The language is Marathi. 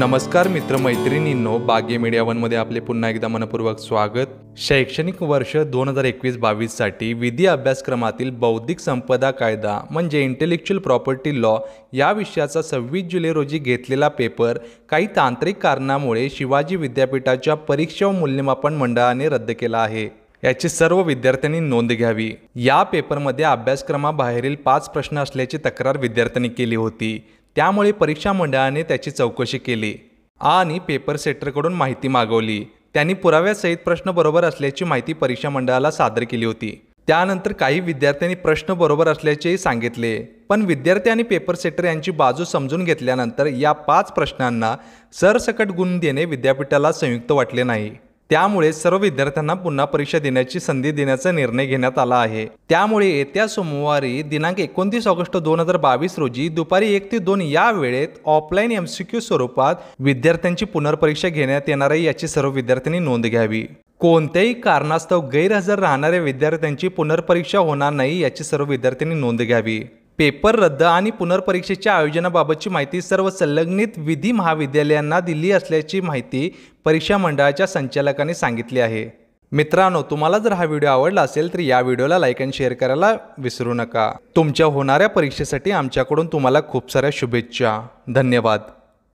नमस्कार मित्र मैत्रिणींनो बागे मीडिया वनमध्ये आपले पुन्हा एकदा मनपूर्वक स्वागत शैक्षणिक वर्ष दोन हजार एकवीस बावीससाठी विधी अभ्यासक्रमातील बौद्धिक संपदा कायदा म्हणजे इंटेलेक्च्युअल प्रॉपर्टी लॉ या विषयाचा सव्वीस जुलै रोजी घेतलेला पेपर काही तांत्रिक कारणामुळे शिवाजी विद्यापीठाच्या परीक्षा व मूल्यमापन मंडळाने रद्द केला आहे याची सर्व विद्यार्थ्यांनी नोंद घ्यावी या पेपरमध्ये अभ्यासक्रमाबाहेरील पाच प्रश्न असल्याची तक्रार विद्यार्थ्यांनी केली होती त्यामुळे परीक्षा मंडळाने त्याची चौकशी केली आणि पेपर सेटरकडून माहिती मागवली त्यांनी पुराव्यासहित प्रश्न बरोबर असल्याची माहिती परीक्षा मंडळाला सादर केली होती त्यानंतर काही विद्यार्थ्यांनी प्रश्न बरोबर असल्याचेही सांगितले पण विद्यार्थी आणि पेपर सेटर यांची बाजू समजून घेतल्यानंतर या पाच प्रश्नांना सरसकट गुण देणे विद्यापीठाला संयुक्त वाटले नाही त्यामुळे सर्व विद्यार्थ्यांना पुन्हा परीक्षा देण्याची संधी देण्याचा निर्णय घेण्यात आला आहे त्यामुळे येत्या सोमवारी दिनांक एकोणतीस ऑगस्ट दोन हजार बावीस रोजी दुपारी एक ते दोन या वेळेत ऑफलाईन एमसीक्यू स्वरूपात विद्यार्थ्यांची पुनर्परीक्षा घेण्यात येणार आहे याची सर्व विद्यार्थ्यांनी नोंद घ्यावी कोणत्याही कारणास्तव गैरहजर राहणाऱ्या विद्यार्थ्यांची पुनर्परीक्षा होणार नाही याची सर्व विद्यार्थ्यांनी नोंद घ्यावी पेपर रद्द आणि पुनर्परीक्षेच्या आयोजनाबाबतची माहिती सर्व संलग्नित विधी महाविद्यालयांना दिली असल्याची माहिती परीक्षा मंडळाच्या संचालकांनी सांगितली आहे मित्रांनो तुम्हाला जर हा व्हिडिओ आवडला असेल तर या व्हिडिओला लाईक अँड शेअर करायला विसरू नका तुमच्या होणाऱ्या परीक्षेसाठी आमच्याकडून तुम्हाला खूप साऱ्या शुभेच्छा धन्यवाद